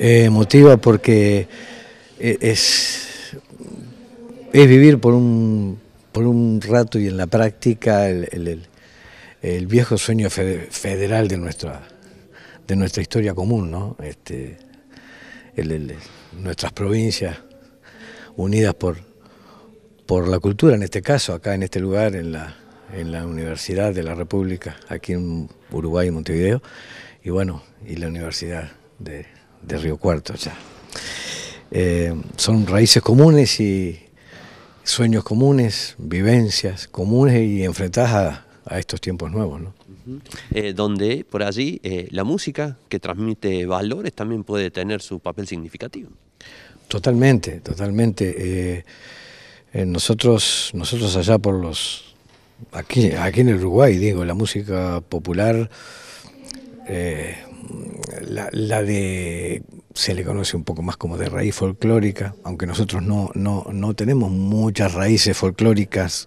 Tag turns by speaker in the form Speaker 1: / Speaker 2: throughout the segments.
Speaker 1: Eh, motiva porque eh, es, es vivir por un, por un rato y en la práctica el, viejo sueño federal de nuestra, de nuestra historia común, ¿no? Este, nuestras provincias unidas por, por la cultura, en este caso, acá en este lugar, en la, en la Universidad de la República, aquí en Uruguay, Montevideo, y bueno, y la Universidad de de Río Cuarto ya. Eh, son raíces comunes y sueños comunes, vivencias comunes y enfrentadas a, estos tiempos nuevos. Eh, donde por allí eh, la música que transmite valores también puede tener su papel significativo. Totalmente, totalmente. nosotros, nosotros allá por los... Aquí, aquí en el Uruguay, digo, la música popular la, de, se le conoce un poco más como de raíz folclórica, aunque nosotros no, tenemos muchas raíces folclóricas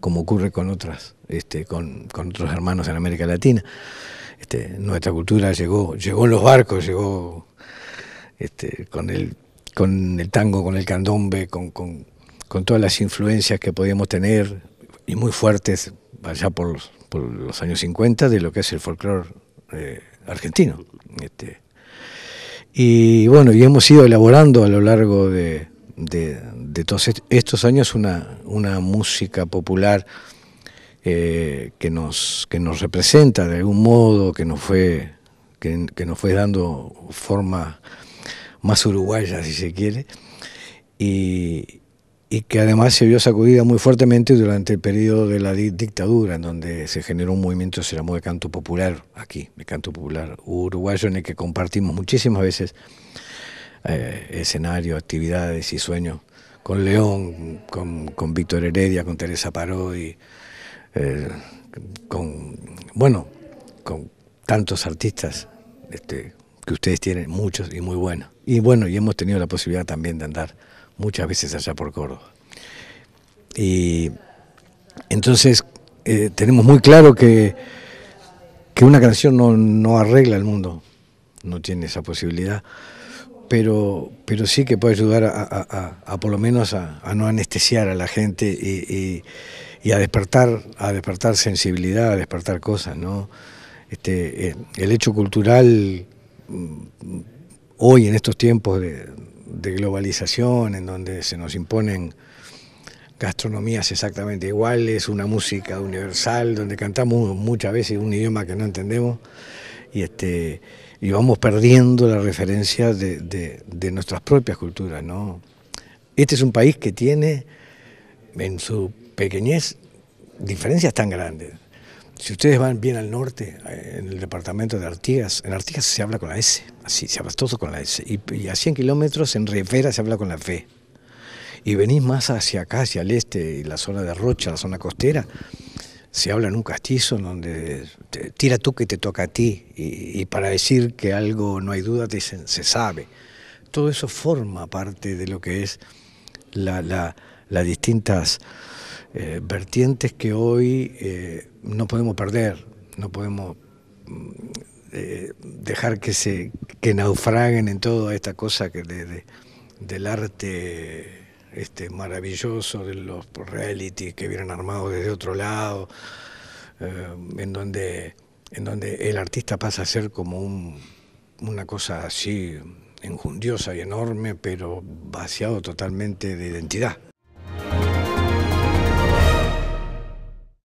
Speaker 1: como ocurre con otras, este, con, otros hermanos en América Latina. Este, nuestra cultura llegó, llegó en los barcos, llegó este, con, el, con el tango, con el candombe, con, todas las influencias que podíamos tener y muy fuertes allá por los, años 50 de lo que es el folclore eh, argentino. Este, y bueno, y hemos ido elaborando a lo largo de, de, todos estos años una, una música popular eh, que, nos, que nos representa de algún modo, que nos fue, que, que nos fue dando forma más uruguaya, si se quiere. Y, y que además se vio sacudida muy fuertemente durante el periodo de la dictadura, en donde se generó un movimiento, se llamó de canto popular aquí, de canto popular uruguayo, en el que compartimos muchísimas veces eh, ...escenarios, actividades y sueños con León, con, Víctor Heredia, con Teresa Parodi, ...y eh, con, bueno, con tantos artistas este, que ustedes tienen, muchos y muy buenos. Y bueno, y hemos tenido la posibilidad también de andar muchas veces allá por Córdoba. Y entonces eh, tenemos muy claro que, que una canción no, arregla el mundo, no tiene esa posibilidad, pero, pero sí que puede ayudar a, por lo menos a, no anestesiar a la gente y, a despertar, a despertar sensibilidad, a despertar cosas, ¿no? Este, eh, el hecho cultural mm, hoy en estos tiempos de, de globalización, en donde se nos imponen gastronomías exactamente iguales, una música universal, donde cantamos muchas veces un idioma que no entendemos y, este, y vamos perdiendo la referencia de, de nuestras propias culturas. ¿no? Este es un país que tiene en su pequeñez diferencias tan grandes. Si ustedes van bien al norte, eh, en el departamento de Artigas, en Artigas se habla con la S, así, se habla todo con la S. Y, a 100 kilómetros en Rivera se habla con la F. Y venís más hacia acá, hacia el este, y la zona de Rocha, la zona costera, se habla en un castizo donde tira tú que te toca a ti. Y, para decir que algo no hay duda, dicen, se sabe. Todo eso forma parte de lo que es las distintas eh, vertientes que hoy eh, no podemos perder, no podemos mm, eh, dejar que se naufraguen en toda esta cosa que del arte este maravilloso de los reality que vienen armados desde otro lado, en donde el artista pasa a ser como una cosa así enjundiosa y enorme, pero vaciado totalmente de identidad.